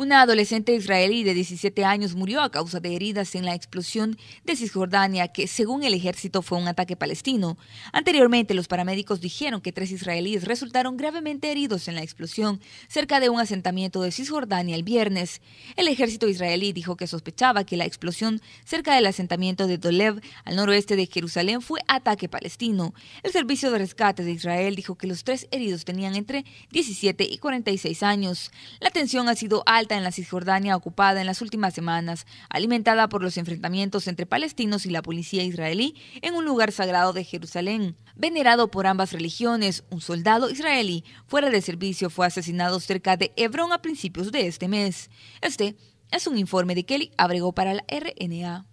Una adolescente israelí de 17 años murió a causa de heridas en la explosión de Cisjordania, que según el ejército fue un ataque palestino. Anteriormente, los paramédicos dijeron que tres israelíes resultaron gravemente heridos en la explosión cerca de un asentamiento de Cisjordania el viernes. El ejército israelí dijo que sospechaba que la explosión cerca del asentamiento de Dolev, al noroeste de Jerusalén, fue ataque palestino. El Servicio de Rescate de Israel dijo que los tres heridos tenían entre 17 y 46 años. La tensión ha sido alta en la Cisjordania ocupada en las últimas semanas, alimentada por los enfrentamientos entre palestinos y la policía israelí en un lugar sagrado de Jerusalén. Venerado por ambas religiones, un soldado israelí fuera de servicio fue asesinado cerca de Hebrón a principios de este mes. Este es un informe de Kelly Abrego para la RNA.